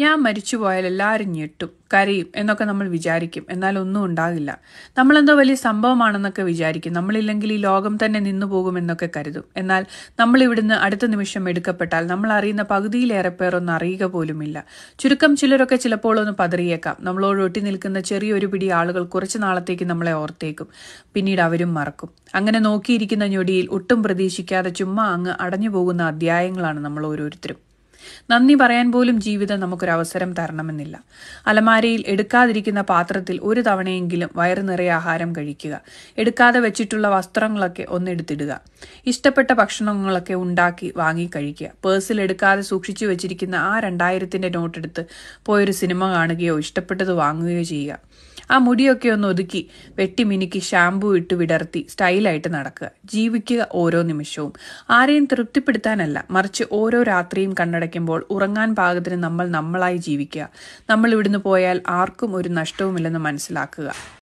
ഞാൻ മരിച്ചുപോയാൽ എല്ലാവരും ഞെട്ടും കരയും എന്നൊക്കെ നമ്മൾ വിചാരിക്കും എന്നാൽ ഒന്നും ഉണ്ടാകില്ല നമ്മളെന്തോ വലിയ സംഭവമാണെന്നൊക്കെ വിചാരിക്കും നമ്മളില്ലെങ്കിൽ ഈ ലോകം തന്നെ നിന്നു പോകുമെന്നൊക്കെ കരുതും എന്നാൽ നമ്മൾ ഇവിടുന്ന് അടുത്ത നിമിഷം എടുക്കപ്പെട്ടാൽ നമ്മൾ അറിയുന്ന പകുതിയിലേറെ പേർ ഒന്ന് അറിയുക പോലുമില്ല ചുരുക്കം ചിലരൊക്കെ ചിലപ്പോൾ ഒന്ന് പതറിയേക്കാം നമ്മളോട് ഒട്ടി നിൽക്കുന്ന ചെറിയൊരു പിടി ആളുകൾ കുറച്ച് നാളത്തേക്ക് നമ്മളെ ഓർത്തേക്കും പിന്നീട് അവരും മറക്കും അങ്ങനെ നോക്കിയിരിക്കുന്ന ഞൊടിയിൽ ഒട്ടും പ്രതീക്ഷിക്കാതെ ചുമ്മാ അങ്ങ് അടഞ്ഞു പോകുന്ന അധ്യായങ്ങളാണ് നമ്മൾ ഓരോരുത്തരും നന്ദി പറയാൻ പോലും ജീവിതം നമുക്കൊരവസരം തരണമെന്നില്ല അലമാരയിൽ എടുക്കാതിരിക്കുന്ന പാത്രത്തിൽ ഒരു തവണയെങ്കിലും വയറു നിറയെ ആഹാരം കഴിക്കുക എടുക്കാതെ വെച്ചിട്ടുള്ള വസ്ത്രങ്ങളൊക്കെ ഒന്നെടുത്തിടുക ഇഷ്ടപ്പെട്ട ഭക്ഷണങ്ങളൊക്കെ ഉണ്ടാക്കി വാങ്ങി കഴിക്കുക പേഴ്സിൽ എടുക്കാതെ സൂക്ഷിച്ചു വെച്ചിരിക്കുന്ന ആ രണ്ടായിരത്തിന്റെ എടുത്ത് പോയൊരു സിനിമ കാണുകയോ ഇഷ്ടപ്പെട്ടത് വാങ്ങുകയോ ചെയ്യുക ആ മുടിയൊക്കെ ഒന്ന് ഒതുക്കി വെട്ടി മിനുക്കി ഷാമ്പു ഇട്ട് വിടർത്തി സ്റ്റൈലായിട്ട് നടക്കുക ജീവിക്കുക ഓരോ നിമിഷവും ആരെയും തൃപ്തിപ്പെടുത്താനല്ല മറിച്ച് ഓരോ രാത്രിയും കണ്ണട അടയ്ക്കുമ്പോൾ ഉറങ്ങാൻ പാകത്തിന് നമ്മൾ നമ്മളായി ജീവിക്കുക നമ്മൾ ഇവിടുന്ന് പോയാൽ ആർക്കും ഒരു നഷ്ടവുമില്ലെന്ന് മനസ്സിലാക്കുക